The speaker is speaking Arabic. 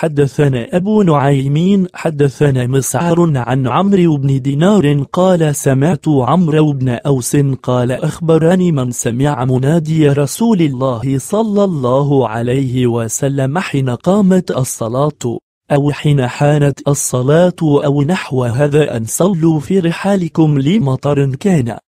حدثنا أبو نعيمين حدثنا مسعر عن عمرو بن دينار قال سمعت عمرو بن أوس قال أخبرني من سمع منادي رسول الله صلى الله عليه وسلم حين قامت الصلاة أو حين حانت الصلاة أو نحو هذا أن صلوا في رحالكم لمطر كان